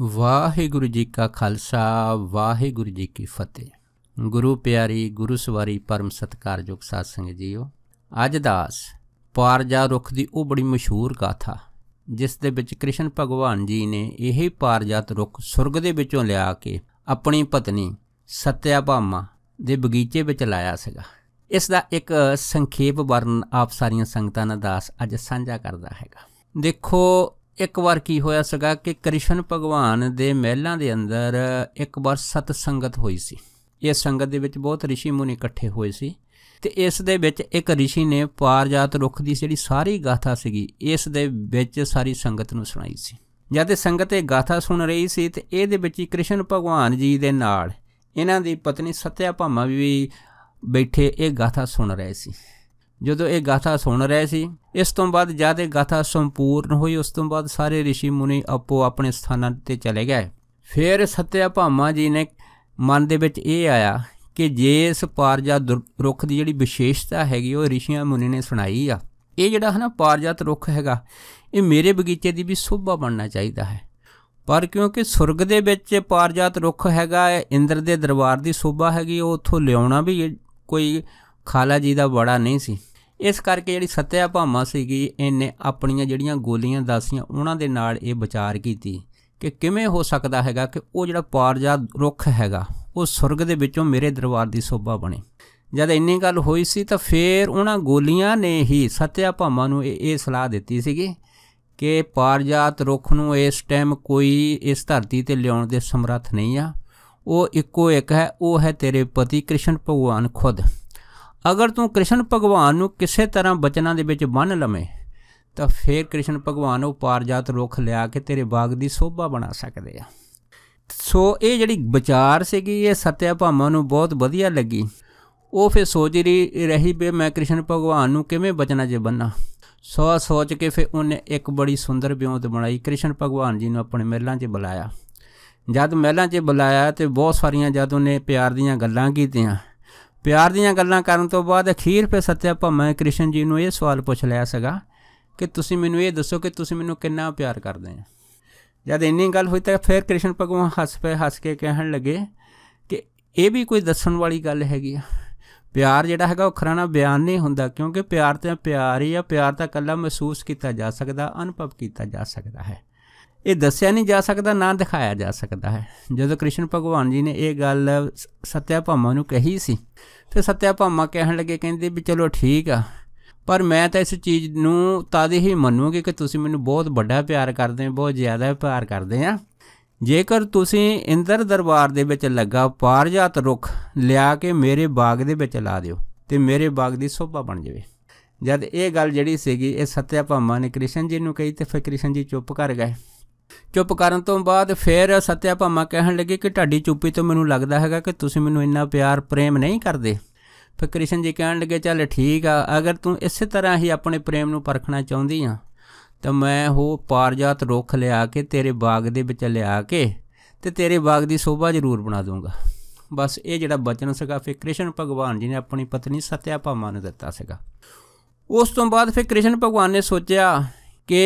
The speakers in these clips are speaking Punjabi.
ਵਾਹਿਗੁਰੂ ਜੀ ਕਾ ਖਾਲਸਾ ਵਾਹਿਗੁਰੂ ਜੀ ਕੀ ਫਤਿਹ ਗੁਰੂ ਪਿਆਰੀ ਗੁਰੂ ਸਵਾਰੀ ਪਰਮ ਸਤਕਾਰਯੋਗ ਸਾਧ ਸੰਗਤ ਜੀਓ ਅੱਜ ਦਾਸ ਪਾਰਜਾ ਰੁੱਖ ਦੀ ਉਹ ਬੜੀ ਮਸ਼ਹੂਰ ਗਾਥਾ ਜਿਸ ਦੇ ਵਿੱਚ ਕ੍ਰਿਸ਼ਨ ਭਗਵਾਨ ਜੀ ਨੇ ਇਹ ਪਾਰਜਾਤ ਰੁੱਖ ਸੁਰਗ ਦੇ ਵਿੱਚੋਂ ਲਿਆ ਕੇ ਆਪਣੀ ਪਤਨੀ ਸਤਿਆਭਾਮਾ ਦੇ ਬਗੀਚੇ ਵਿੱਚ ਲਾਇਆ ਸੀਗਾ ਇਸ ਦਾ ਇੱਕ ਸੰਖੇਪ ਵਰਣਨ ਆਪ ਸਾਰੀਆਂ ਸੰਗਤਾਂ ਨਾਲ ਦਾਸ ਅੱਜ ਸਾਂਝਾ ਕਰਦਾ ਹੈਗਾ ਦੇਖੋ ਇੱਕ ਵਾਰ ਕੀ ਹੋਇਆ ਸੀਗਾ ਕਿ ਕ੍ਰਿਸ਼ਨ ਭਗਵਾਨ ਦੇ ਮਹਿਲਾਂ ਦੇ ਅੰਦਰ ਇੱਕ ਵਾਰ ਸਤ ਸੰਗਤ ਹੋਈ ਸੀ ਇਹ ਸੰਗਤ ਦੇ ਵਿੱਚ ਬਹੁਤ ਰਿਸ਼ੀ ਮੁਨੀ ਇਕੱਠੇ ਹੋਏ ਸੀ ਤੇ ਇਸ ਦੇ ਵਿੱਚ ਇੱਕ ਰਿਸ਼ੀ ਨੇ ਪਾਰਜਾਤ ਰੁੱਖ ਦੀ ਜਿਹੜੀ ਸਾਰੀ ਗਾਥਾ ਸੀਗੀ ਇਸ ਦੇ ਵਿੱਚ ਸਾਰੀ ਸੰਗਤ ਨੂੰ ਸੁਣਾਈ ਸੀ ਜਦ ਇਹ ਸੰਗਤ ਇਹ ਗਾਥਾ ਸੁਣ ਰਹੀ ਸੀ ਤੇ ਇਹਦੇ ਵਿੱਚ ਹੀ ਕ੍ਰਿਸ਼ਨ ਭਗਵਾਨ ਜੀ ਦੇ ਨਾਲ ਇਹਨਾਂ ਦੀ ਪਤਨੀ ਸਤਿਆ ਭਾਮਾ ਵੀ ਬੈਠੇ ਇਹ ਗਾਥਾ ਸੁਣ ਰਹੇ ਸੀ ਜਦੋਂ ਇਹ ਗਾਥਾ ਸੁਣ ਰਹੇ ਸੀ ਇਸ ਤੋਂ ਬਾਅਦ ਜਦ ਇਹ ਗਾਥਾ ਸੰਪੂਰਨ ਹੋਈ ਉਸ ਤੋਂ ਬਾਅਦ ਸਾਰੇ ਰਿਸ਼ੀ ਮੁਨੀ ਆਪੋ ਆਪਣੇ ਸਥਾਨਾਂ ਤੇ ਚਲੇ ਗਏ ਫਿਰ ਸਤਿਆ ਭਾਮਾ ਜੀ ਨੇ ਮਨ ਦੇ ਵਿੱਚ ਇਹ ਆਇਆ ਕਿ ਜੇ ਇਸ ਪਾਰਜਾ ਰੁੱਖ ਦੀ ਜਿਹੜੀ ਵਿਸ਼ੇਸ਼ਤਾ ਹੈਗੀ ਉਹ ਰਿਸ਼ੀਆਂ ਮੁਨੀ ਨੇ ਸੁਣਾਈ ਆ ਇਹ ਜਿਹੜਾ ਹਨਾ ਪਾਰਜਾਤ ਰੁੱਖ ਹੈਗਾ ਇਹ ਮੇਰੇ ਬਗੀਚੇ ਦੀ ਵੀ ਸੋਭਾ ਬਣਨਾ ਚਾਹੀਦਾ ਹੈ ਪਰ ਕਿਉਂਕਿ ਸੁਰਗ ਦੇ ਵਿੱਚ ਪਾਰਜਾਤ ਰੁੱਖ ਹੈਗਾ ਇੰਦਰ ਦੇ ਦਰਬਾਰ ਦੀ ਸੋਭਾ ਹੈਗੀ ਉਹ ਉੱਥੋਂ ਲਿਆਉਣਾ ਵੀ ਕੋਈ ਖਾਲਾ ਜੀ ਦਾ ਬੜਾ ਨਹੀਂ ਸੀ ਇਸ ਕਰਕੇ ਜਿਹੜੀ ਸੱਤਿਆ ਭਾਮਾ ਸੀਗੀ ਇਹਨੇ ਆਪਣੀਆਂ ਜਿਹੜੀਆਂ ਗੋਲੀਆਂ ਦਾਸੀਆਂ ਉਹਨਾਂ ਦੇ ਨਾਲ ਇਹ ਵਿਚਾਰ ਕੀਤੀ ਕਿ ਕਿਵੇਂ ਹੋ ਸਕਦਾ ਹੈਗਾ ਕਿ ਉਹ ਜਿਹੜਾ ਪਾਰਜਾਤ ਰੁੱਖ ਹੈਗਾ ਉਹ ਸੁਰਗ ਦੇ ਵਿੱਚੋਂ ਮੇਰੇ ਦਰਬਾਰ ਦੀ ਸੋਭਾ ਬਣੇ ਜਦ ਇੰਨੀ ਗੱਲ ਹੋਈ ਸੀ ਤਾਂ ਫੇਰ ਉਹਨਾਂ ਗੋਲੀਆਂ ਨੇ ਹੀ ਸੱਤਿਆ ਭਾਮਾ ਨੂੰ ਇਹ ਸਲਾਹ ਦਿੱਤੀ ਸੀਗੀ ਕਿ ਪਾਰਜਾਤ ਰੁੱਖ ਨੂੰ ਇਸ ਟਾਈਮ ਕੋਈ ਇਸ ਧਰਤੀ ਤੇ ਲਿਆਉਣ ਦੇ ਸਮਰੱਥ ਨਹੀਂ ਆ ਉਹ ਇੱਕੋ ਇੱਕ ਹੈ ਉਹ ਹੈ ਤੇਰੇ ਪਤੀ ਕ੍ਰਿਸ਼ਨ ਭਗਵਾਨ ਖੁਦ ਅਗਰ ਤੂੰ ਕ੍ਰਿਸ਼ਨ ਭਗਵਾਨ ਨੂੰ ਕਿਸੇ ਤਰ੍ਹਾਂ ਬਚਨਾਂ ਦੇ ਵਿੱਚ ਬੰਨ ਲਵੇਂ ਤਾਂ ਫੇਰ ਕ੍ਰਿਸ਼ਨ ਭਗਵਾਨ ਉਹ ਪਾਰਜਾਤ ਰੁੱਖ ਲਿਆ ਕੇ ਤੇਰੇ ਬਾਗ ਦੀ ਸੋਭਾ ਬਣਾ ਸਕਦੇ ਆ ਸੋ ਇਹ ਜਿਹੜੀ ਵਿਚਾਰ ਸੀਗੀ ਇਹ ਸਤਿਆ ਭਾਮਾ ਨੂੰ ਬਹੁਤ ਵਧੀਆ ਲੱਗੀ ਉਹ ਫੇ ਸੋਚ ਰਹੀ ਰਹੀ ਬੇ ਮੈਂ ਕ੍ਰਿਸ਼ਨ ਭਗਵਾਨ ਨੂੰ ਕਿਵੇਂ ਬਚਣਾ ਜੇ ਬੰਨਾ ਸੋ ਸੋਚ ਕੇ ਫੇ ਉਹਨੇ ਇੱਕ ਬੜੀ ਸੁੰਦਰ ਬਿਉਂਦ ਬਣਾਈ ਕ੍ਰਿਸ਼ਨ ਭਗਵਾਨ ਜੀ ਨੂੰ ਆਪਣੇ ਮਹਿਲਾਂ 'ਚ ਬੁਲਾਇਆ ਜਦ ਮਹਿਲਾਂ 'ਚ ਬੁਲਾਇਆ ਤੇ ਬਹੁਤ ਸਾਰੀਆਂ ਜਦ ਉਹਨੇ ਪਿਆਰ ਦੀਆਂ ਗੱਲਾਂ ਕੀਤੀਆਂ ਪਿਆਰ ਦੀਆਂ ਗੱਲਾਂ ਕਰਨ ਤੋਂ ਬਾਅਦ ਅਖੀਰ ਫਿਰ ਸੱਤਿਆ ਭਮੈ ਕ੍ਰਿਸ਼ਨ ਜੀ ਨੂੰ ਇਹ ਸਵਾਲ ਪੁੱਛ ਲਿਆ ਸੀਗਾ ਕਿ ਤੁਸੀਂ ਮੈਨੂੰ ਇਹ ਦੱਸੋ ਕਿ ਤੁਸੀਂ ਮੈਨੂੰ ਕਿੰਨਾ ਪਿਆਰ ਕਰਦੇ ਹੋ ਜਦ ਇੰਨੀ ਗੱਲ ਹੋਈ ਤਾਂ ਫਿਰ ਕ੍ਰਿਸ਼ਨ ਭਗਵਾਨ ਹੱਸ ਪਏ ਹੱਸ ਕੇ ਕਹਿਣ ਲੱਗੇ ਕਿ ਇਹ ਵੀ ਕੋਈ ਦੱਸਣ ਵਾਲੀ ਗੱਲ ਹੈਗੀ ਆ ਪਿਆਰ ਜਿਹੜਾ ਹੈਗਾ ਅੱਖਰਾਂ ਨਾਲ ਬਿਆਨ ਨਹੀਂ ਹੁੰਦਾ ਕਿਉਂਕਿ ਪਿਆਰ ਤੇ ਪਿਆਰ ਹੀ ਆ ਪਿਆਰ ਤਾਂ ਕੱਲਾ ਮਹਿਸੂਸ ਕੀਤਾ ਜਾ ਸਕਦਾ ਅਨੁਭਵ ਕੀਤਾ ਜਾ ਸਕਦਾ ਹੈ ਇਹ ਦੱਸਿਆ ਨਹੀਂ ਜਾ ਸਕਦਾ ਨਾ ਦਿਖਾਇਆ ਜਾ ਸਕਦਾ ਹੈ ਜਦੋਂ ਕ੍ਰਿਸ਼ਨ ਭਗਵਾਨ ਜੀ ਨੇ ਇਹ ਗੱਲ ਸਤਿਆਪਾਮਾ ਨੂੰ ਕਹੀ ਸੀ ਤੇ ਸਤਿਆਪਾਮਾ ਕਹਿਣ ਲੱਗੇ ਕਹਿੰਦੇ ਵੀ ਚਲੋ ਠੀਕ ਆ ਪਰ ਮੈਂ ਤਾਂ ਇਸ ਚੀਜ਼ ਨੂੰ ਤਦ ਹੀ ਮੰਨੂਗੀ ਕਿ ਤੁਸੀਂ ਮੈਨੂੰ ਬਹੁਤ ਵੱਡਾ ਪਿਆਰ ਕਰਦੇ ਹੋ ਬਹੁਤ ਜ਼ਿਆਦਾ ਪਿਆਰ ਕਰਦੇ ਆ ਜੇਕਰ ਤੁਸੀਂ ਇੰਦਰ ਦਰਬਾਰ ਦੇ ਵਿੱਚ ਲੱਗਾ ਪਾਰਜਾਤ ਰੁੱਖ ਲਿਆ ਕੇ ਮੇਰੇ ਬਾਗ ਦੇ ਵਿੱਚ ਲਾ ਦਿਓ ਤੇ ਮੇਰੇ ਬਾਗ ਦੀ ਸ਼ੋਭਾ ਬਣ ਜਾਵੇ ਜਦ ਇਹ ਗੱਲ ਜਿਹੜੀ ਸੀਗੀ ਇਹ ਸਤਿਆਪਾਮਾ ਨੇ ਕ੍ਰਿਸ਼ਨ ਜੀ ਨੂੰ ਕਹੀ ਤੇ ਫਿਰ ਕ੍ਰਿਸ਼ਨ ਜੀ ਚੁੱਪ ਕਰ ਗਏ ਚੁੱਪ ਕਰਨ ਤੋਂ ਬਾਅਦ ਫਿਰ ਸਤਿਆ ਭਾਮਾ ਕਹਿਣ ਲੱਗੇ ਕਿ ਢਾਡੀ ਚੁੱਪੀ ਤੋਂ ਮੈਨੂੰ ਲੱਗਦਾ ਹੈਗਾ ਕਿ ਤੁਸੀਂ ਮੈਨੂੰ ਇੰਨਾ ਪਿਆਰ ਪ੍ਰੇਮ ਨਹੀਂ ਕਰਦੇ ਫਿਰ ਕ੍ਰਿਸ਼ਨ ਜੀ ਕਹਿਣ ਲੱਗੇ ਚੱਲ ਠੀਕ ਆ ਅਗਰ ਤੂੰ ਇਸੇ ਤਰ੍ਹਾਂ ਹੀ ਆਪਣੇ ਪ੍ਰੇਮ ਨੂੰ ਪਰਖਣਾ ਚਾਹੁੰਦੀ ਆ ਤਾਂ ਮੈਂ ਉਹ ਪਾਰਜਾਤ ਰੁੱਖ ਲਿਆ ਕੇ ਤੇਰੇ ਬਾਗ ਦੇ ਵਿੱਚ ਲਿਆ ਕੇ ਤੇ ਤੇਰੇ ਬਾਗ ਦੀ ਸ਼ੋਭਾ ਜ਼ਰੂਰ ਬਣਾ ਦੂੰਗਾ ਬਸ ਇਹ ਜਿਹੜਾ ਬਚਨ ਸੀਗਾ ਫਿਰ ਕ੍ਰਿਸ਼ਨ ਭਗਵਾਨ ਜੀ ਨੇ ਆਪਣੀ ਪਤਨੀ ਸਤਿਆ ਭਾਮਾ ਨੂੰ ਦਿੱਤਾ ਸੀਗਾ ਉਸ ਤੋਂ ਬਾਅਦ ਫਿਰ ਕ੍ਰਿਸ਼ਨ ਭਗਵਾਨ ਨੇ ਸੋਚਿਆ ਕਿ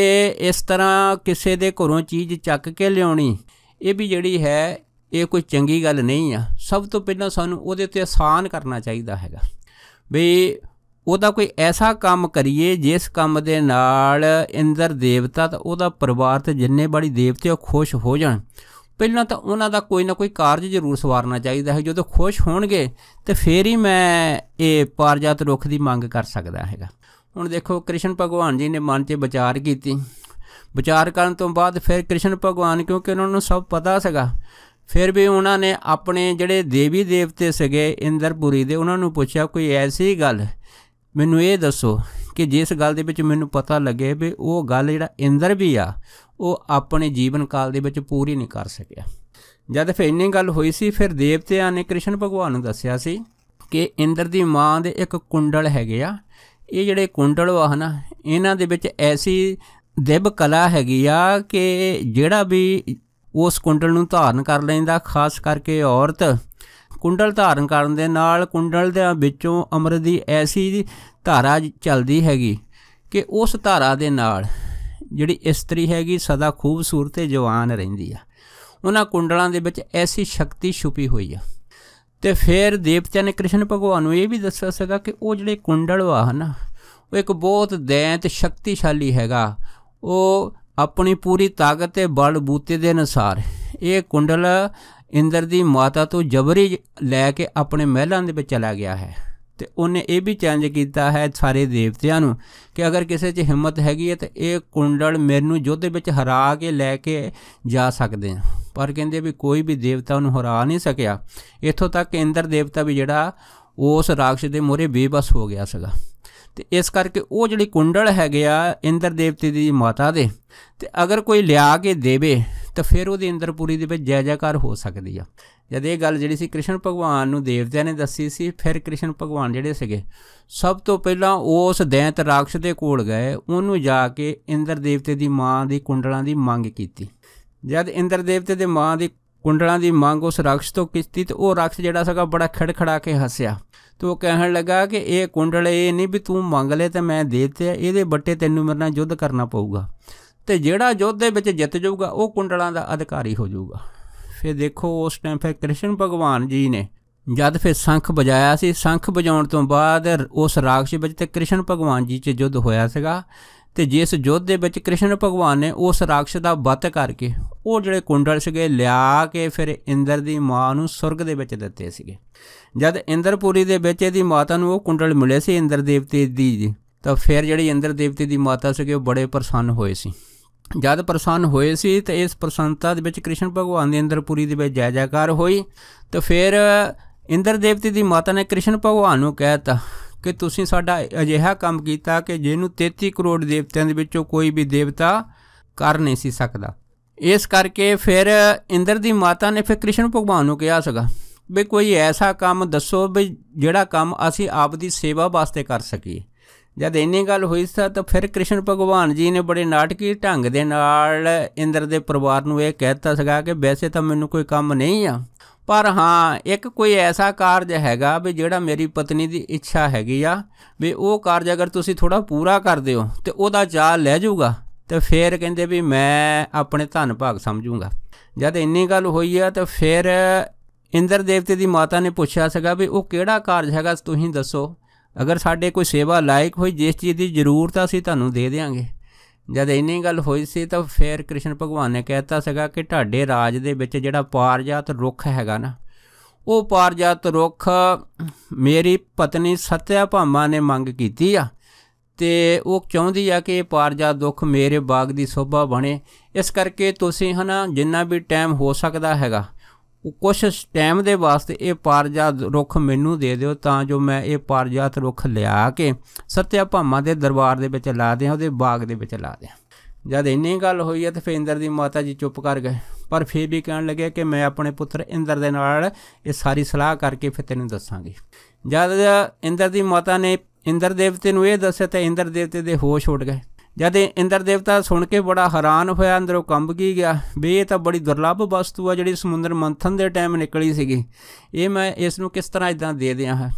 ਇਸ ਤਰ੍ਹਾਂ ਕਿਸੇ ਦੇ ਘਰੋਂ ਚੀਜ਼ ਚੱਕ ਕੇ ਲਿਆਉਣੀ ਇਹ ਵੀ ਜਿਹੜੀ ਹੈ ਇਹ ਕੋਈ ਚੰਗੀ ਗੱਲ ਨਹੀਂ ਆ ਸਭ ਤੋਂ ਪਹਿਲਾਂ ਸਾਨੂੰ ਉਹਦੇ ਤੇ ਆਸਾਨ ਕਰਨਾ ਚਾਹੀਦਾ ਹੈਗਾ ਵੀ ਉਹਦਾ ਕੋਈ ਐਸਾ ਕੰਮ ਕਰੀਏ ਜਿਸ ਕੰਮ ਦੇ ਨਾਲ ਇੰਦਰ ਦੇਵਤਾ ਤੇ ਉਹਦਾ ਪਰਿਵਾਰ ਤੇ ਜਿੰਨੇ ਬੜੀ ਦੇਵਤੇ ਉਹ ਖੁਸ਼ ਹੋ ਜਾਣ ਪਹਿਲਾਂ ਤਾਂ ਉਹਨਾਂ ਦਾ ਕੋਈ ਨਾ ਕੋਈ ਕਾਰਜ ਜ਼ਰੂਰ ਸਵਾਰਨਾ ਚਾਹੀਦਾ ਹੈ ਜਦੋਂ ਖੁਸ਼ ਹੋਣਗੇ ਤੇ ਫੇਰ ਹੀ ਮੈਂ ਇਹ ਪਾਰਜਾਤ ਰੁੱਖ ਦੀ ਮੰਗ ਕਰ ਸਕਦਾ ਹੈਗਾ ਹੁਣ ਦੇਖੋ ਕ੍ਰਿਸ਼ਨ ਭਗਵਾਨ ਜੀ ਨੇ ਮਨ 'ਚ ਵਿਚਾਰ ਕੀਤੀ ਵਿਚਾਰ ਕਰਨ ਤੋਂ ਬਾਅਦ ਫਿਰ ਕ੍ਰਿਸ਼ਨ ਭਗਵਾਨ ਕਿਉਂਕਿ ਉਹਨਾਂ ਨੂੰ ਸਭ ਪਤਾ ਸੀਗਾ ਫਿਰ ਵੀ ਉਹਨਾਂ ਨੇ ਆਪਣੇ ਜਿਹੜੇ ਦੇਵੀ ਦੇਵਤੇ ਸੀਗੇ ਇੰਦਰਪੁਰੀ ਦੇ ਉਹਨਾਂ ਨੂੰ ਪੁੱਛਿਆ ਕੋਈ ਐਸੀ ਗੱਲ ਮੈਨੂੰ ਇਹ ਦੱਸੋ ਕਿ ਜਿਸ ਗੱਲ ਦੇ ਵਿੱਚ ਮੈਨੂੰ ਪਤਾ ਲੱਗੇ ਵੀ ਉਹ ਗੱਲ ਜਿਹੜਾ ਇੰਦਰ ਵੀ ਆ ਉਹ ਆਪਣੇ ਜੀਵਨ ਕਾਲ ਦੇ ਵਿੱਚ ਪੂਰੀ ਨਹੀਂ ਕਰ ਸਕਿਆ ਜਦ ਫਿਰ ਇੰਨੀ ਗੱਲ ਹੋਈ ਸੀ ਫਿਰ ਦੇਵਤਿਆਂ ਨੇ ਕ੍ਰਿਸ਼ਨ ਭਗਵਾਨ ਨੂੰ ਦੱਸਿਆ ਸੀ ਕਿ ਇੰਦਰ ਦੀ ਮਾਂ ਦੇ ਇੱਕ ਕੁੰਡਲ ਹੈਗੇ ਆ ਇਹ ਜਿਹੜੇ ਕੁੰਡਲ ਵਾ ਹਨਾ ਇਹਨਾਂ ਦੇ ਵਿੱਚ ਐਸੀ ਦਿਬ ਕਲਾ ਹੈਗੀ ਆ ਕਿ ਜਿਹੜਾ ਵੀ ਉਸ ਕੁੰਡਲ ਨੂੰ ਧਾਰਨ ਕਰ ਲੈਂਦਾ ਖਾਸ ਕਰਕੇ ਔਰਤ ਕੁੰਡਲ ਧਾਰਨ ਕਰਨ ਦੇ ਨਾਲ ਕੁੰਡਲ ਦੇ ਵਿੱਚੋਂ ਅੰਮ੍ਰਿਤ ਦੀ ਐਸੀ ਧਾਰਾ ਚੱਲਦੀ ਹੈਗੀ ਕਿ ਉਸ ਧਾਰਾ ਦੇ ਨਾਲ ਜਿਹੜੀ ਇਸਤਰੀ ਹੈਗੀ ਸਦਾ ਖੂਬਸੂਰਤ ਤੇ ਜਵਾਨ ਰਹਿੰਦੀ ਆ ਉਹਨਾਂ ਕੁੰਡਲਾਂ ਦੇ ਵਿੱਚ ਐਸੀ ਸ਼ਕਤੀ ਛੁਪੀ ਹੋਈ ਆ ਤੇ ਫਿਰ ਦੇਵਤਿਆਂ ਨੇ ਕ੍ਰਿਸ਼ਨ ਭਗਵਾਨ ਨੂੰ ਇਹ ਵੀ ਦੱਸਿਆ ਸੀਗਾ ਕਿ ਉਹ ਜਿਹੜੇ ਕੁੰਡਲ ਵਾ ਹਨ ਉਹ ਇੱਕ ਬਹੁਤ ਦੈਂਤ ਸ਼ਕਤੀਸ਼ਾਲੀ ਹੈਗਾ ਉਹ ਆਪਣੀ ਪੂਰੀ ਤਾਕਤ ਤੇ ਬਲ ਬੂਤੇ ਦੇ ਅਨਸਾਰ ਇਹ ਕੁੰਡਲ ਇੰਦਰ ਦੀ ਮਾਤਾ ਤੋਂ ਜਬਰੀ ਲੈ ਕੇ ਆਪਣੇ ਮਹਿਲਾਂ ਦੇ ਵਿੱਚ ਚਲਾ ਗਿਆ ਹੈ ਤੇ ਉਹਨੇ ਇਹ ਵੀ ਚੈਲੰਜ ਕੀਤਾ ਹੈ ਸਾਰੇ ਦੇਵਤਿਆਂ ਨੂੰ ਕਿ ਅਗਰ ਕਿਸੇ 'ਚ ਹਿੰਮਤ ਹੈਗੀ ਹੈ ਤੇ ਇਹ ਕੁੰਡਲ ਮੈਨੂੰ ਯੁੱਧ ਵਿੱਚ ਹਰਾ ਕੇ ਲੈ ਕੇ ਜਾ ਸਕਦੇ ਆ ਪਰ ਕਹਿੰਦੇ ਵੀ ਕੋਈ ਵੀ ਦੇਵਤਾ ਉਹਨੂੰ ਹਰਾ ਨਹੀਂ ਸਕਿਆ ਇੱਥੋਂ ਤੱਕ ਇੰਦਰ ਦੇਵਤਾ ਵੀ ਜਿਹੜਾ ਉਸ ਰਾਖਸ਼ ਦੇ ਮੋਰੇ ਬੇਬਸ ਹੋ ਗਿਆ ਸੀਗਾ ਤੇ ਇਸ ਕਰਕੇ ਉਹ ਜਿਹੜੀ ਕੁੰਡਲ ਹੈਗੇ ਆ ਇੰਦਰ ਦੇਵਤੇ ਦੀ ਮਾਤਾ ਦੇ ਤੇ ਅਗਰ ਕੋਈ ਲਿਆ ਕੇ ਦੇਵੇ ਤਾਂ ਫਿਰ ਉਹਦੀ ਇੰਦਰਪੁਰੀ ਦੇ ਵਿੱਚ ਜੈ ਜੈਕਾਰ ਹੋ ਸਕਦੀ ਆ ਜਦ ਇਹ ਗੱਲ ਜਿਹੜੀ ਸੀ ਕ੍ਰਿਸ਼ਨ ਭਗਵਾਨ ਨੂੰ ਦੇਵਤਿਆਂ ਨੇ ਦੱਸੀ ਸੀ ਫਿਰ ਕ੍ਰਿਸ਼ਨ ਭਗਵਾਨ ਜਿਹੜੇ ਸੀਗੇ ਸਭ ਤੋਂ ਪਹਿਲਾਂ ਉਸ ਦੈਂਤ ਰਾਖਸ਼ ਦੇ ਕੋਲ ਗਏ ਉਹਨੂੰ ਜਾ ਕੇ ਇੰਦਰ ਦੇਵਤੇ ਦੀ ਮਾਂ ਦੀ ਕੁੰਡਲਾਂ ਦੀ ਮੰਗ ਕੀਤੀ ਜਦ ਇੰਦਰ ਦੇਵਤੇ ਦੇ ਮਾਂ ਦੀ ਕੁੰਡਲਾਂ ਦੀ ਮੰਗ ਉਸ ਰਾਖਸ਼ ਤੋਂ ਕੀਤੀ ਤੇ ਉਹ ਰਾਖਸ਼ ਜਿਹੜਾ ਸੀਗਾ ਬੜਾ ਖੜਖੜਾ ਕੇ ਹੱਸਿਆ ਤੇ ਉਹ ਕਹਿਣ ਲੱਗਾ ਕਿ ਇਹ ਕੁੰਡਲੇ ਇਹ ਨਹੀਂ ਵੀ ਤੂੰ ਮੰਗ ਲੈ ਤੇ ਮੈਂ ਦੇ ਦਿੱਤੇ ਇਹਦੇ ਬੱਟੇ ਤੈਨੂੰ ਮੇਰੇ ਨਾਲ ਯੁੱਧ ਕਰਨਾ ਪਊਗਾ ਤੇ ਜਿਹੜਾ ਯੁੱਧ ਦੇ ਵਿੱਚ ਜਿੱਤ ਜਾਊਗਾ ਉਹ ਕੁੰਡਲਾਂ ਦਾ ਅਧਿਕਾਰੀ ਹੋ ਜਾਊਗਾ ਫਿਰ ਦੇਖੋ ਉਸ ਟਾਈਮ ਫਿਰ ਕ੍ਰਿਸ਼ਨ ਭਗਵਾਨ ਜੀ ਨੇ ਜਦ ਫਿਰ ਸੰਖ ਵਜਾਇਆ ਸੀ ਸੰਖ ਵਜਾਉਣ ਤੋਂ ਬਾਅਦ ਉਸ ਰਾਖਸ਼ ਵਿੱਚ ਤੇ ਕ੍ਰਿਸ਼ਨ ਭਗਵਾਨ ਜੀ 'ਚ ਯੁੱਧ ਹੋਇਆ ਸੀਗਾ ਤੇ ਜਿਸ ਯੁੱਧ ਦੇ ਵਿੱਚ ਕ੍ਰਿਸ਼ਨ ਭਗਵਾਨ ਨੇ ਉਸ ਰਾਖਸ਼ ਦਾ ਵਧ ਕਰਕੇ ਉਹ ਜਿਹੜੇ ਕੁੰਡਲ ਸੀਗੇ ਲਿਆ ਕੇ ਫਿਰ ਇੰਦਰ ਦੀ ਮਾਂ ਨੂੰ ਸੁਰਗ ਦੇ ਵਿੱਚ ਦਿੱਤੇ ਸੀਗੇ ਜਦ ਇੰਦਰਪੁਰੀ ਦੇ ਵਿੱਚ ਇਹਦੀ ਮਾਤਾ ਨੂੰ ਉਹ ਕੁੰਡਲ ਮਿਲੇ ਸੀ ਇੰਦਰ ਦੇਵਤੇ ਦੀ ਤਾਂ ਫਿਰ ਜਿਹੜੀ ਇੰਦਰ ਦੇਵਤੇ ਦੀ ਮਾਤਾ ਸੀਗੇ ਉਹ ਬੜੇ ਪ੍ਰਸੰਨ ਹੋਏ ਸੀ ਜਦ ਪ੍ਰਸੰਨ ਹੋਏ ਸੀ ਤੇ ਇਸ ਪ੍ਰਸੰਨਤਾ ਦੇ ਵਿੱਚ ਕ੍ਰਿਸ਼ਨ ਭਗਵਾਨ ਦੇ ਇੰਦਰਪੁਰੀ ਦੇ ਵਿੱਚ ਜੈ ਜੈਕਾਰ ਹੋਈ ਤਾਂ ਫਿਰ ਇੰਦਰ ਦੇਵਤੇ ਦੀ ਮਾਤਾ ਨੇ ਕ੍ਰਿਸ਼ਨ ਭਗਵਾਨ ਨੂੰ ਕਹਿਤਾ ਕਿ ਤੁਸੀਂ ਸਾਡਾ ਅਜਿਹਾ ਕੰਮ ਕੀਤਾ ਕਿ ਜਿਹਨੂੰ 33 ਕਰੋੜ ਦੇਵਤਿਆਂ ਦੇ ਵਿੱਚੋਂ ਕੋਈ ਵੀ ਦੇਵਤਾ ਕਰ ਨਹੀਂ ਸੀ ਸਕਦਾ ਇਸ ਕਰਕੇ ਫਿਰ ਇੰਦਰ ਦੀ ਮਾਤਾ ਨੇ ਫਿਰ ਕ੍ਰਿਸ਼ਨ ਭਗਵਾਨ ਨੂੰ ਕਿਹਾ ਸੀਗਾ ਵੀ ਕੋਈ ਐਸਾ ਕੰਮ ਦੱਸੋ ਵੀ ਜਿਹੜਾ ਕੰਮ ਅਸੀਂ ਆਪ ਦੀ ਸੇਵਾ ਵਾਸਤੇ ਕਰ ਸਕੀਏ ਜਦ ਇੰਨੀ ਗੱਲ ਹੋਈ ਸੀ ਤਾਂ ਫਿਰ ਕ੍ਰਿਸ਼ਨ ਭਗਵਾਨ ਜੀ ਨੇ ਬੜੇ ਨਾਟਕੀ ਢੰਗ ਦੇ ਨਾਲ ਇੰਦਰ ਦੇ ਪਰਿਵਾਰ ਨੂੰ ਇਹ ਕਹਿਤਾ ਸੀਗਾ ਕਿ ਵੈਸੇ ਤਾਂ ਮੈਨੂੰ ਕੋਈ ਕੰਮ ਨਹੀਂ ਆ ਪਰ ਹਾਂ ਇੱਕ ਕੋਈ ਐਸਾ ਕਾਰਜ ਹੈਗਾ ਵੀ ਜਿਹੜਾ ਮੇਰੀ ਪਤਨੀ ਦੀ ਇੱਛਾ ਹੈਗੀ ਆ ਵੀ ਉਹ ਕਾਰਜ ਅਗਰ ਤੁਸੀਂ ਥੋੜਾ ਪੂਰਾ ਕਰਦੇ ਹੋ ਤੇ ਉਹਦਾ ਚਾਹ ਲੈ ਜਾਊਗਾ ਤੇ ਫੇਰ ਕਹਿੰਦੇ ਵੀ ਮੈਂ ਆਪਣੇ ਧਨ ਭਾਗ ਸਮਝੂਗਾ ਜਦ ਇੰਨੀ ਗੱਲ ਹੋਈ ਆ ਤੇ ਫੇਰ ਇੰਦਰ ਦੇਵਤੇ ਦੀ ਮਾਤਾ ਨੇ ਪੁੱਛਿਆ ਸੀਗਾ ਵੀ ਉਹ ਕਿਹੜਾ ਕਾਰਜ ਹੈਗਾ ਤੁਸੀਂ ਦੱਸੋ ਅਗਰ ਸਾਡੇ ਕੋਈ ਸੇਵਾ ਲਾਇਕ ਹੋਈ ਜਿਸ ਚੀਜ਼ ਦੀ ਜ਼ਰੂਰਤ ਆ ਅਸੀਂ ਤੁਹਾਨੂੰ ਦੇ ਦੇਵਾਂਗੇ ਜਦ ਇੰਨੀ ਗੱਲ ਹੋਈ ਸੀ ਤਾਂ ਫੇਰ ਕ੍ਰਿਸ਼ਨ ਭਗਵਾਨ ਨੇ ਕਹਿਤਾ ਸੀਗਾ ਕਿ ਤੁਹਾਡੇ ਰਾਜ ਦੇ ਵਿੱਚ ਜਿਹੜਾ ਪਾਰਜਾਤ ਰੁੱਖ ਹੈਗਾ ਨਾ ਉਹ ਪਾਰਜਾਤ ਰੁੱਖ ਮੇਰੀ ਪਤਨੀ ਸਤਿਆ ਭਾਮਾ ਨੇ ਮੰਗ ਕੀਤੀ ਆ ਤੇ ਉਹ ਚਾਹੁੰਦੀ ਆ ਕਿ ਇਹ ਪਾਰਜਾਤ ਦੁੱਖ ਮੇਰੇ ਬਾਗ ਦੀ ਸੋਭਾ ਬਣੇ ਇਸ ਕਰਕੇ ਤੁਸੀਂ ਹਨਾ ਜਿੰਨਾ ਵੀ ਟਾਈਮ ਹੋ ਸਕਦਾ ਹੈਗਾ ਕੁਝ ਟਾਈਮ ਦੇ ਵਾਸਤੇ ਇਹ ਪਾਰਜਾਤ ਰੁੱਖ ਮੈਨੂੰ ਦੇ ਦਿਓ ਤਾਂ ਜੋ ਮੈਂ ਇਹ ਪਾਰਜਾਤ ਰੁੱਖ ਲਿਆ ਕੇ ਸਤਿਆ ਭਾਮਾ ਦੇ ਦਰਬਾਰ ਦੇ ਵਿੱਚ ਲਾ ਦਿਆਂ ਉਹਦੇ ਬਾਗ ਦੇ ਵਿੱਚ ਲਾ ਦਿਆਂ ਜਦ ਇੰਨੀ ਗੱਲ ਹੋਈ ਹੈ ਤੇ ਫੇ ਇੰਦਰ ਦੀ ਮਾਤਾ ਜੀ ਚੁੱਪ ਕਰ ਗਏ ਪਰ ਫੇ ਵੀ ਕਹਿਣ ਲੱਗੇ ਕਿ ਮੈਂ ਆਪਣੇ ਪੁੱਤਰ ਇੰਦਰ ਦੇ ਨਾਲ ਇਹ ਸਾਰੀ ਸਲਾਹ ਕਰਕੇ ਫੇ ਤੈਨੂੰ ਦੱਸਾਂਗੀ ਜਦ ਇੰਦਰ ਦੀ ਮਾਤਾ ਨੇ ਇੰਦਰ ਦੇਵਤੇ ਨੂੰ ਇਹ ਦੱਸਿਆ ਤਾਂ ਇੰਦਰ ਦੇਵਤੇ ਦੇ ਹੋਸ਼ ਉੱਡ ਗਏ ਜਦ ਇੰਦਰ ਦੇਵਤਾ ਸੁਣ ਕੇ ਬੜਾ ਹੈਰਾਨ ਹੋਇਆ ਅੰਦਰੋਂ ਕੰਬ ਗਈ ਗਿਆ ਵੀ ਇਹ ਤਾਂ ਬੜੀ ਦੁਰਲੱਭ ਵਸਤੂ ਆ ਜਿਹੜੀ ਸਮੁੰਦਰ ਮੰਥਨ ਦੇ ਟਾਈਮ ਨਿਕਲੀ ਸੀਗੀ ਇਹ ਮੈਂ ਇਸ ਨੂੰ ਕਿਸ ਤਰ੍ਹਾਂ ਇਦਾਂ ਦੇ ਦਿਆਂ ਹੈ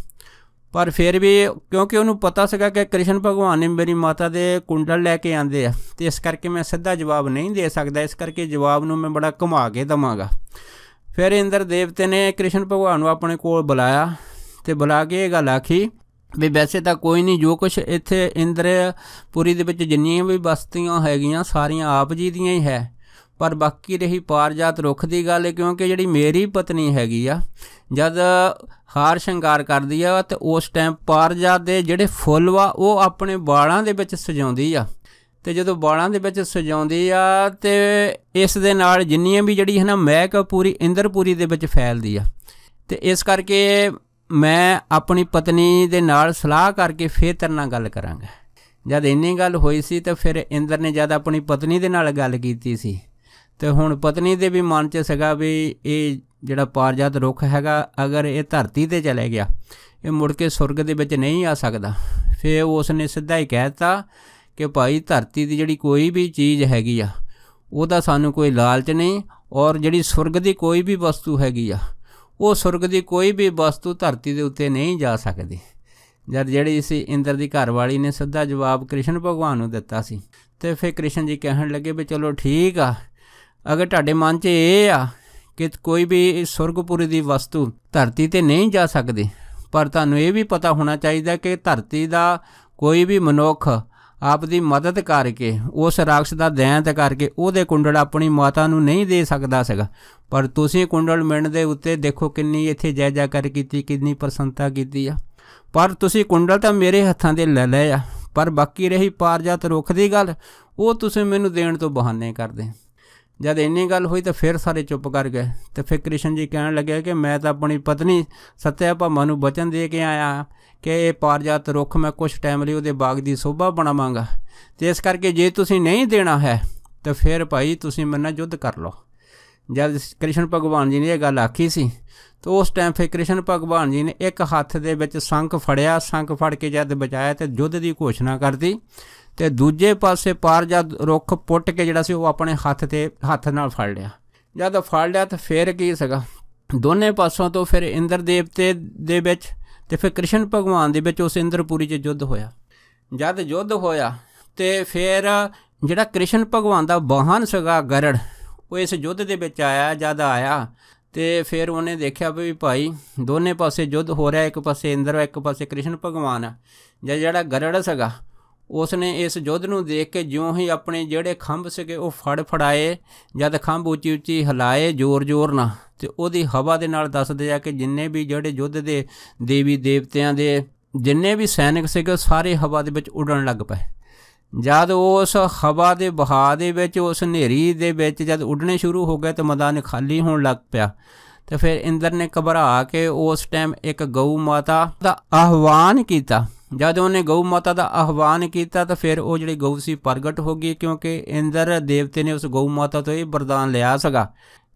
ਪਰ ਫਿਰ ਵੀ ਕਿਉਂਕਿ ਉਹਨੂੰ ਪਤਾ ਸੀਗਾ ਕਿ ਕ੍ਰਿਸ਼ਨ ਭਗਵਾਨ ਨੇ ਮੇਰੀ ਮਾਤਾ ਦੇ ਕੁੰਡਲ ਲੈ ਕੇ ਆਂਦੇ ਆ ਤੇ ਇਸ ਕਰਕੇ ਮੈਂ ਸਿੱਧਾ ਜਵਾਬ ਨਹੀਂ ਦੇ ਸਕਦਾ ਇਸ ਕਰਕੇ ਜਵਾਬ ਨੂੰ ਮੈਂ ਬੜਾ ਘੁਮਾ ਕੇ ਦਵਾਂਗਾ ਫਿਰ ਇੰਦਰ ਦੇਵਤੇ ਨੇ ਕ੍ਰਿਸ਼ਨ ਭਗਵਾਨ ਨੂੰ ਆਪਣੇ ਕੋਲ ਬੁਲਾਇਆ ਤੇ ਬੁਲਾ ਕੇ ਇਹ ਗੱਲ ਆਖੀ ਵੀ ਵੈਸੇ ਤਾਂ ਕੋਈ ਨਹੀਂ ਜੋ ਕੁਝ ਇੱਥੇ ਇੰਦਰਪੁਰੀ ਦੇ ਵਿੱਚ ਜਿੰਨੀਆਂ ਵੀ ਬਸਤੀਆਂ ਹੈਗੀਆਂ ਸਾਰੀਆਂ ਆਪ ਜੀ ਦੀਆਂ ਹੀ ਹੈ ਪਰ ਬਾਕੀ ਰਹੀ ਪਾਰਜਾਤ ਰੁੱਖ ਦੀ ਗੱਲ ਹੈ ਕਿਉਂਕਿ ਜਿਹੜੀ ਮੇਰੀ ਪਤਨੀ ਹੈਗੀ ਆ ਜਦ ਹਾਰ ਸ਼ਿੰਗਾਰ ਕਰਦੀ ਆ ਤੇ ਉਸ ਟਾਈਮ ਪਾਰਜਾਤ ਦੇ ਜਿਹੜੇ ਫੁੱਲ ਵਾ ਉਹ ਆਪਣੇ ਵਾਲਾਂ ਦੇ ਵਿੱਚ ਸਜਾਉਂਦੀ ਆ ਤੇ ਜਦੋਂ ਵਾਲਾਂ ਦੇ ਵਿੱਚ ਸਜਾਉਂਦੀ ਆ ਤੇ ਇਸ ਦੇ ਨਾਲ ਜਿੰਨੀਆਂ ਵੀ ਜਿਹੜੀ ਹੈ ਨਾ ਮਹਿਕ ਪੂਰੀ ਇੰਦਰਪੁਰੀ ਦੇ ਵਿੱਚ ਫੈਲਦੀ ਆ ਤੇ ਇਸ ਕਰਕੇ ਮੈਂ ਆਪਣੀ ਪਤਨੀ ਦੇ ਨਾਲ ਸਲਾਹ ਕਰਕੇ ਫੇਰ ਤੇਰੇ ਨਾਲ ਗੱਲ ਕਰਾਂਗਾ ਜਦ ਇੰਨੀ ਗੱਲ ਹੋਈ ਸੀ ਤਾਂ ਫਿਰ ਇੰਦਰ ਨੇ ਜਦ ਆਪਣੀ ਪਤਨੀ ਦੇ ਨਾਲ ਗੱਲ ਕੀਤੀ ਸੀ ਤੇ ਹੁਣ ਪਤਨੀ ਦੇ ਵੀ ਮਨ 'ਚ ਸੀਗਾ ਵੀ ਇਹ ਜਿਹੜਾ ਪਾਰਜਾਤ ਰੁੱਖ ਹੈਗਾ ਅਗਰ ਇਹ ਧਰਤੀ ਤੇ ਚਲੇ ਗਿਆ ਇਹ ਮੁੜ ਕੇ ਸੁਰਗ ਦੇ ਵਿੱਚ ਨਹੀਂ ਆ ਸਕਦਾ ਫੇ ਉਸ ਨੇ ਸਿੱਧਾ ਹੀ ਕਹਿਤਾ ਕਿ ਭਾਈ ਧਰਤੀ ਦੀ ਜਿਹੜੀ ਕੋਈ ਵੀ ਚੀਜ਼ ਹੈਗੀ ਆ ਉਹਦਾ ਸਾਨੂੰ ਕੋਈ ਲਾਲਚ ਨਹੀਂ ਔਰ ਜਿਹੜੀ ਸੁਰਗ ਦੀ ਕੋਈ ਵੀ ਵਸਤੂ ਹੈਗੀ ਆ ਉਹ ਸੁਰਗ ਦੀ ਕੋਈ ਵੀ ਵਸਤੂ ਧਰਤੀ ਦੇ ਉੱਤੇ ਨਹੀਂ ਜਾ ਸਕਦੀ ਜਦ ਜਿਹੜੀ ਸੀ ਇੰਦਰ ਦੀ ਘਰ ਵਾਲੀ ਨੇ ਸਿੱਧਾ ਜਵਾਬ ਕ੍ਰਿਸ਼ਨ ਭਗਵਾਨ ਨੂੰ ਦਿੱਤਾ ਸੀ ਤੇ ਫਿਰ ਕ੍ਰਿਸ਼ਨ ਜੀ ਕਹਿਣ ਲੱਗੇ ਵੀ ਚਲੋ ਠੀਕ ਆ ਅਗਰ ਤੁਹਾਡੇ ਮਨ 'ਚ ਇਹ ਆ ਕਿ ਕੋਈ ਵੀ ਸੁਰਗਪੁਰੀ ਦੀ ਵਸਤੂ ਧਰਤੀ ਤੇ ਨਹੀਂ ਜਾ ਸਕਦੀ ਪਰ ਤੁਹਾਨੂੰ ਇਹ ਵੀ ਪਤਾ ਹੋਣਾ ਚਾਹੀਦਾ ਕਿ ਧਰਤੀ ਦਾ ਕੋਈ ਵੀ ਮਨੁੱਖ ਆਪ ਦੀ ਮਦਦ ਕਰਕੇ ਉਸ ਰਾਖਸ਼ ਦਾ ਦੈਂਤ ਕਰਕੇ ਉਹਦੇ ਕੁੰਡਲ ਆਪਣੀ ਮਾਤਾ ਨੂੰ ਨਹੀਂ ਦੇ ਸਕਦਾ ਸੀਗਾ ਪਰ ਤੁਸੀਂ ਕੁੰਡਲ ਮਿਣ ਦੇ ਉੱਤੇ ਦੇਖੋ ਕਿੰਨੀ ਇੱਥੇ ਜੈ ਜੈ ਕਰ ਕੀਤੀ ਕਿੰਨੀ ਪ੍ਰਸੰਤਾ ਕੀਤੀ ਆ ਪਰ ਤੁਸੀਂ ਕੁੰਡਲ ਤਾਂ ਮੇਰੇ ਹੱਥਾਂ ਦੇ ਲੈ ਲਏ ਆ ਪਰ ਬਾਕੀ ਰਹੀ ਪਾਰਜਤ ਰੁੱਖ ਦੀ ਗੱਲ ਉਹ ਤੁਸੀਂ ਮੈਨੂੰ ਦੇਣ ਤੋਂ ਬਹਾਨੇ ਕਰਦੇ ਜਦ ਇੰਨੀ ਗੱਲ ਹੋਈ ਤਾਂ ਫਿਰ ਸਾਰੇ ਚੁੱਪ ਕਰ ਗਏ ਤੇ ਫਿਰ ਕ੍ਰਿਸ਼ਨ ਜੀ ਕਹਿਣ ਲੱਗੇ ਕਿ ਮੈਂ ਤਾਂ ਆਪਣੀ ਪਤਨੀ ਸਤਿਆ ਭਾਮਾ ਨੂੰ ਬਚਨ ਦੇ ਕੇ ਆਇਆ ਕਿ ਇਹ ਪਾਰਜਾਤ ਰੁੱਖ ਮੈਂ ਕੁਝ ਟਾਈਮ ਲਈ ਉਹਦੇ ਬਾਗ ਦੀ ਸੋਭਾ ਬਣਾਵਾਂਗਾ ਤੇ ਇਸ ਕਰਕੇ ਜੇ ਤੁਸੀਂ ਨਹੀਂ ਦੇਣਾ ਹੈ ਤਾਂ ਫਿਰ ਭਾਈ ਤੁਸੀਂ ਮੇਰੇ ਨਾਲ ਯੁੱਧ ਕਰ ਲਓ ਜਦ ਕ੍ਰਿਸ਼ਨ ਭਗਵਾਨ ਜੀ ਨੇ ਇਹ ਗੱਲ ਆਖੀ ਸੀ ਤਾਂ ਉਸ ਟਾਈਮ ਫਿਰ ਕ੍ਰਿਸ਼ਨ ਭਗਵਾਨ ਜੀ ਨੇ ਇੱਕ ਹੱਥ ਦੇ ਵਿੱਚ ਸੰਖ ਫੜਿਆ ਸੰਖ ਫੜ ਕੇ ਜਦ ਬਚਾਇਆ ਤੇ ਯੁੱਧ ਦੀ ਘੋਸ਼ਣਾ ਕਰਤੀ ਤੇ ਦੂਜੇ ਪਾਸੇ ਪਾਰਜਦ ਰੁੱਖ ਪੁੱਟ ਕੇ ਜਿਹੜਾ ਸੀ ਉਹ ਆਪਣੇ ਹੱਥ ਤੇ ਹੱਥ ਨਾਲ ਫੜ ਲਿਆ ਜਦ ਫੜ ਲਿਆ ਤਾਂ ਫਿਰ ਕੀ ਸਗਾ ਦੋਨੇ ਪਾਸੋਂ ਤੋਂ ਫਿਰ ਇੰਦਰ ਦੇਵਤੇ ਦੇ ਵਿੱਚ ਤੇ ਫਿਰ ਕ੍ਰਿਸ਼ਨ ਭਗਵਾਨ ਦੇ ਵਿੱਚ ਉਸ ਇੰਦਰਪੁਰੀ 'ਚ ਯੁੱਧ ਹੋਇਆ ਜਦ ਯੁੱਧ ਹੋਇਆ ਤੇ ਫਿਰ ਜਿਹੜਾ ਕ੍ਰਿਸ਼ਨ ਭਗਵਾਨ ਦਾ ਵਾਹਨ ਸਗਾ ਗਰੜ ਉਹ ਇਸ ਯੁੱਧ ਦੇ ਵਿੱਚ ਆਇਆ ਜਦ ਆਇਆ ਤੇ ਫਿਰ ਉਹਨੇ ਦੇਖਿਆ ਵੀ ਭਾਈ ਦੋਨੇ ਪਾਸੇ ਯੁੱਧ ਹੋ ਰਿਹਾ ਇੱਕ ਪਾਸੇ ਇੰਦਰ ਇੱਕ ਪਾਸੇ ਕ੍ਰਿਸ਼ਨ ਭਗਵਾਨ ਜਾਂ ਜਿਹੜਾ ਗਰੜ ਸਗਾ ਉਸ ਨੇ ਇਸ ਯੁੱਧ ਨੂੰ ਦੇਖ ਕੇ ਜਿਉਂ ਹੀ ਆਪਣੇ ਜਿਹੜੇ ਖੰਭ ਸੀਗੇ ਉਹ ਫੜ ਫੜਾਏ ਜਦ ਖੰਭ ਉੱਚੀ ਉੱਚੀ ਹਿਲਾਏ ਜ਼ੋਰ-ਜ਼ੋਰ ਨਾਲ ਤੇ ਉਹਦੀ ਹਵਾ ਦੇ ਨਾਲ ਦੱਸਦੇ ਆ ਕਿ ਜਿੰਨੇ ਵੀ ਜਿਹੜੇ ਯੁੱਧ ਦੇ ਦੇਵੀ ਦੇਵਤਿਆਂ ਦੇ ਜਿੰਨੇ ਵੀ ਸੈਨਿਕ ਸੀਗੇ ਸਾਰੇ ਹਵਾ ਦੇ ਵਿੱਚ ਉਡਣ ਲੱਗ ਪਏ ਜਦ ਉਸ ਹਵਾ ਦੇ ਵਹਾਅ ਦੇ ਵਿੱਚ ਉਸ ਹਨੇਰੀ ਦੇ ਵਿੱਚ ਜਦ ਉੱਡਣੇ ਸ਼ੁਰੂ ਹੋ ਗਏ ਤੇ ਮੈਦਾਨ ਖਾਲੀ ਹੋਣ ਲੱਗ ਪਿਆ ਤੇ ਫਿਰ ਇੰਦਰ ਨੇ ਘਬਰਾ ਕੇ ਉਸ ਟਾਈਮ ਇੱਕ ਗਊ ਮਾਤਾ ਦਾ ਆਹਵਾਨ ਕੀਤਾ ਜਦ ਉਹਨੇ ਗਊ ਮਾਤਾ ਦਾ ਆਹਵਾਨ ਕੀਤਾ ਤਾਂ ਫਿਰ ਉਹ ਜਿਹੜੀ ਗਊ ਸੀ ਪ੍ਰਗਟ ਹੋ ਗਈ ਕਿਉਂਕਿ ਇੰਦਰ ਦੇਵਤੇ ਨੇ ਉਸ ਗਊ ਮਾਤਾ ਤੋਂ ਇਹ ਵਰਦਾਨ ਲਿਆ ਸੀਗਾ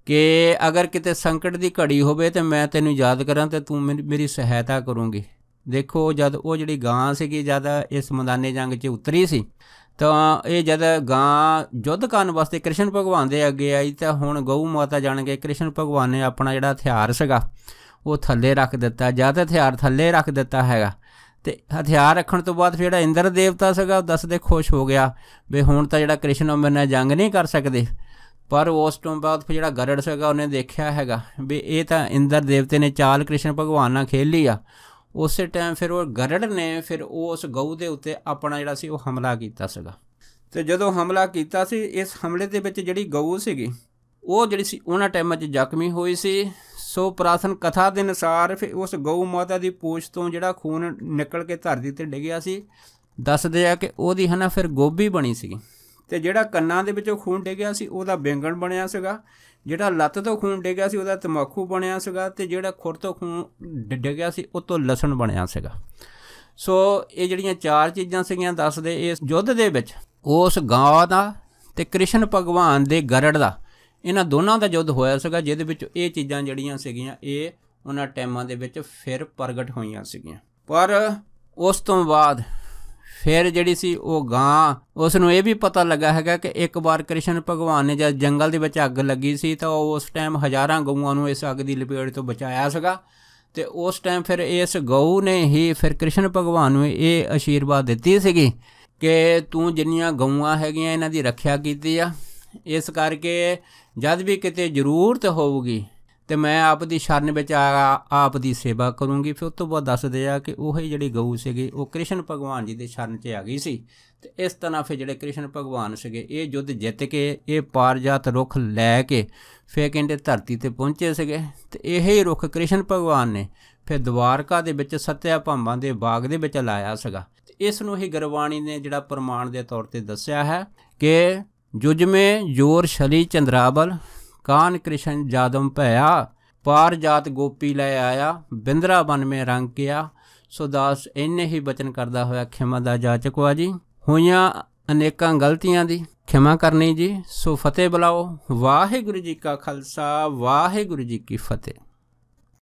ਕਿ ਅਗਰ ਕਿਤੇ ਸੰਕਟ ਦੀ ਘੜੀ ਹੋਵੇ ਤੇ ਮੈਂ ਤੈਨੂੰ ਯਾਦ ਕਰਾਂ ਤੇ ਤੂੰ ਮੇਰੀ ਸਹਾਇਤਾ ਕਰੂੰਗੀ ਦੇਖੋ ਜਦ ਉਹ ਜਿਹੜੀ ਗਾਂ ਸੀਗੀ ਜਦ ਇਸ ਮੈਦਾਨੇ ਜੰਗ 'ਚ ਉਤਰੀ ਸੀ ਤਾਂ ਇਹ ਜਦ ਗਾਂ ਯੁੱਧ ਕਰਨ ਵਾਸਤੇ ਕ੍ਰਿਸ਼ਨ ਭਗਵਾਨ ਦੇ ਅੱਗੇ ਆਈ ਤਾਂ ਹੁਣ ਗਊ ਮਾਤਾ ਜਾਣ ਕੇ ਕ੍ਰਿਸ਼ਨ ਭਗਵਾਨ ਨੇ ਆਪਣਾ ਜਿਹੜਾ ਹਥਿਆਰ ਸੀਗਾ ਉਹ ਥੱਲੇ ਰੱਖ ਦਿੱਤਾ ਜਦ ਹਥਿਆਰ ਥੱਲੇ ਰੱਖ ਦਿੱਤਾ ਹੈਗਾ ਤੇ ਹਥਿਆਰ ਰੱਖਣ ਤੋਂ ਬਾਅਦ ਫਿਰ ਜਿਹੜਾ ਇੰਦਰ ਦੇਵਤਾ ਸੀਗਾ ਉਹ ਦੱਸਦੇ ਖੁਸ਼ ਹੋ ਗਿਆ ਵੀ ਹੁਣ ਤਾਂ ਜਿਹੜਾ ਕ੍ਰਿਸ਼ਨ ਉਹ ਮੇਰੇ ਨਾਲ ਜੰਗ ਨਹੀਂ ਕਰ ਸਕਦੇ ਪਰ ਉਸ ਤੋਂ ਬਾਅਦ ਫਿਰ ਜਿਹੜਾ ਗਰੜ ਸੀਗਾ ਉਹਨੇ ਦੇਖਿਆ ਹੈਗਾ ਵੀ ਇਹ ਤਾਂ ਇੰਦਰ ਦੇਵਤੇ ਨੇ ਚਾਲ ਕ੍ਰਿਸ਼ਨ ਭਗਵਾਨ ਨਾਲ ਖੇਲੀ ਆ ਉਸੇ ਟਾਈਮ ਫਿਰ ਉਹ ਗਰੜ ਨੇ ਫਿਰ ਉਸ ਗਊ ਦੇ ਉੱਤੇ ਆਪਣਾ ਜਿਹੜਾ ਸੀ ਉਹ ਹਮਲਾ ਕੀਤਾ ਸੀਗਾ ਤੇ ਜਦੋਂ ਹਮਲਾ ਕੀਤਾ ਸੀ ਇਸ ਹਮਲੇ ਦੇ ਵਿੱਚ ਜਿਹੜੀ ਗਊ ਸੀਗੀ ਉਹ ਜਿਹੜੀ ਸੀ ਉਹਨਾਂ ਟਾਈਮਾਂ 'ਚ ਜ਼ਖਮੀ ਹੋਈ ਸੀ ਸੋ ਪ੍ਰਾਸ਼ਨ ਕਥਾ ਦੇ ਅਨਸਾਰ ਫਿਰ ਉਸ ਗਊ ਮਾਤਾ ਦੀ ਪੂਛ ਤੋਂ ਜਿਹੜਾ ਖੂਨ ਨਿਕਲ ਕੇ ਧਰਤੀ ਤੇ ਡਿੱਗਿਆ ਸੀ ਦੱਸਦੇ ਆ ਕਿ ਉਹਦੀ ਹਨਾ ਫਿਰ ਗੋਭੀ ਬਣੀ ਸੀ ਤੇ ਜਿਹੜਾ ਕੰਨਾਂ ਦੇ ਵਿੱਚੋਂ ਖੂਨ ਡਿੱਗਿਆ ਸੀ ਉਹਦਾ ਬਿੰਗਣ ਬਣਿਆ ਸੀਗਾ ਜਿਹੜਾ ਲੱਤ ਤੋਂ ਖੂਨ ਡਿੱਗਿਆ ਸੀ ਉਹਦਾ ਤਮਾਕੂ ਬਣਿਆ ਸੀਗਾ ਤੇ ਜਿਹੜਾ ਖੁਰ ਤੋਂ ਖੂਨ ਡਿੱਗਿਆ ਸੀ ਉਹ ਤੋਂ ਲਸਣ ਬਣਿਆ ਸੀਗਾ ਸੋ ਇਹ ਜਿਹੜੀਆਂ ਚਾਰ ਚੀਜ਼ਾਂ ਸੀਗੀਆਂ ਦੱਸਦੇ ਇਸ ਯੁੱਧ ਦੇ ਵਿੱਚ ਉਸ ਗਾਂ ਦਾ ਤੇ ਕ੍ਰਿਸ਼ਨ ਭਗਵਾਨ ਦੇ ਗਰੜ ਦਾ ਇਹਨਾਂ ਦੋਨਾਂ ਦਾ ਯੁੱਧ ਹੋਇਆ ਸੀਗਾ ਜਿਹਦੇ ਵਿੱਚ ਇਹ ਚੀਜ਼ਾਂ ਜਿਹੜੀਆਂ ਸੀਗੀਆਂ ਇਹ ਉਹਨਾਂ ਟਾਈਮਾਂ ਦੇ ਵਿੱਚ ਫਿਰ ਪ੍ਰਗਟ ਹੋਈਆਂ ਸੀਗੀਆਂ ਪਰ ਉਸ ਤੋਂ ਬਾਅਦ ਫਿਰ ਜਿਹੜੀ ਸੀ ਉਹ ਗਾਂ ਉਸ ਨੂੰ ਇਹ ਵੀ ਪਤਾ ਲੱਗਾ ਹੈਗਾ ਕਿ ਇੱਕ ਵਾਰ ਕ੍ਰਿਸ਼ਨ ਭਗਵਾਨ ਨੇ ਜਦ ਜੰਗਲ ਦੇ ਵਿੱਚ ਅੱਗ ਲੱਗੀ ਸੀ ਤਾਂ ਉਹ ਉਸ ਟਾਈਮ ਹਜ਼ਾਰਾਂ ਗਊਆਂ ਨੂੰ ਇਸ ਅੱਗ ਦੀ ਲਪੇਟ ਤੋਂ ਬਚਾਇਆ ਸੀਗਾ ਤੇ ਉਸ ਟਾਈਮ ਫਿਰ ਇਸ ਗਊ ਨੇ ਹੀ ਫਿਰ ਕ੍ਰਿਸ਼ਨ ਭਗਵਾਨ ਨੂੰ ਇਹ ਅਸ਼ੀਰਵਾਦ ਦਿੱਤੀ ਸੀਗੀ ਕਿ ਤੂੰ ਜਿੰਨੀਆਂ ਗਊਆਂ ਹੈਗੀਆਂ ਇਹਨਾਂ ਦੀ ਰੱਖਿਆ ਕੀਤੀ ਆ ਇਸ ਕਰਕੇ ਜਦ ਵੀ ਕਿਤੇ ਜ਼ਰੂਰਤ ਹੋਊਗੀ ਤੇ ਮੈਂ ਆਪ ਦੀ ਸ਼ਰਨ ਵਿੱਚ ਆਪ ਦੀ ਸੇਵਾ ਕਰੂੰਗੀ ਫਿਰ ਉਸ ਤੋਂ ਬਾਅਦ ਦੱਸਦੇ ਆ ਕਿ ਉਹ ਜਿਹੜੀ ਗਊ ਸੀਗੀ ਉਹ ਕ੍ਰਿਸ਼ਨ ਭਗਵਾਨ ਜੀ ਦੇ ਸ਼ਰਨ 'ਚ ਆ ਗਈ ਸੀ ਤੇ ਇਸ ਤਰ੍ਹਾਂ ਫਿਰ ਜਿਹੜੇ ਕ੍ਰਿਸ਼ਨ ਭਗਵਾਨ ਸੀਗੇ ਇਹ ਜੁੱਧ ਜਿੱਤ ਕੇ ਇਹ ਪਾਰਜਾਤ ਰੁੱਖ ਲੈ ਕੇ ਫਿਰ ਕਹਿੰਦੇ ਧਰਤੀ ਤੇ ਪਹੁੰਚੇ ਸੀਗੇ ਤੇ ਇਹ ਹੀ ਰੁੱਖ ਕ੍ਰਿਸ਼ਨ ਭਗਵਾਨ ਨੇ ਫਿਰ ਦਵਾਰਕਾ ਦੇ ਵਿੱਚ ਸਤਿਆ ਭਾਂਬਾਂ ਦੇ ਬਾਗ ਦੇ ਵਿੱਚ ਲਾਇਆ ਸੀਗਾ ਇਸ ਨੂੰ ਹੀ ਗਰਵਾਣੀ ਨੇ ਜਿਹੜਾ ਪ੍ਰਮਾਣ ਦੇ ਤੌਰ ਤੇ ਦੱਸਿਆ ਹੈ ਕਿ ਜੁਜਮੇ ਜੋਰ ਸ਼ਲੀ ਚੰਦਰਾਬਲ ਕਾਨ ਕ੍ਰਿਸ਼ਨ ਜਾਦਮ ਭਇਆ ਪਾਰ ਜਾਤ ਗੋਪੀ ਲੈ ਆਇਆ ਬਿੰਦਰਾ ਬਨ ਮੇ ਰੰਗ ਗਿਆ ਸੁਦਾਸ ਇੰਨੇ ਹੀ ਬਚਨ ਕਰਦਾ ਹੋਇਆ ਖਿਮਾ ਦਾ ਜਾਚਕਵਾ ਜੀ ਹੋਈਆਂ ਅਨੇਕਾਂ ਗਲਤੀਆਂ ਦੀ ਖਿਮਾ ਕਰਨੀ ਜੀ ਸੋ ਫਤਿਹ ਬੁਲਾਓ ਵਾਹਿਗੁਰੂ ਜੀ ਕਾ ਖਾਲਸਾ ਵਾਹਿਗੁਰੂ ਜੀ ਕੀ ਫਤਿਹ